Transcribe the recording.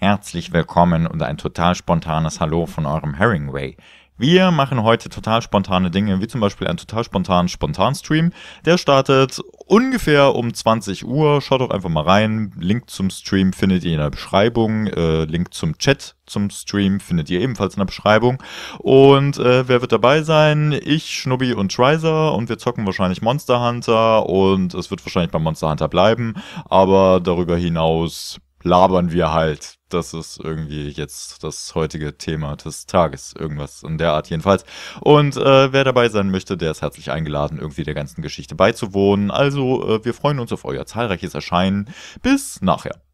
herzlich willkommen und ein total spontanes Hallo von eurem Herringway. Wir machen heute total spontane Dinge, wie zum Beispiel einen total spontanen Spontanstream. Der startet ungefähr um 20 Uhr. Schaut doch einfach mal rein. Link zum Stream findet ihr in der Beschreibung. Äh, Link zum Chat zum Stream findet ihr ebenfalls in der Beschreibung. Und äh, wer wird dabei sein? Ich, Schnubby und Trizer. Und wir zocken wahrscheinlich Monster Hunter. Und es wird wahrscheinlich bei Monster Hunter bleiben. Aber darüber hinaus labern wir halt das ist irgendwie jetzt das heutige Thema des Tages, irgendwas in der Art jedenfalls. Und äh, wer dabei sein möchte, der ist herzlich eingeladen, irgendwie der ganzen Geschichte beizuwohnen. Also, äh, wir freuen uns auf euer zahlreiches Erscheinen. Bis nachher.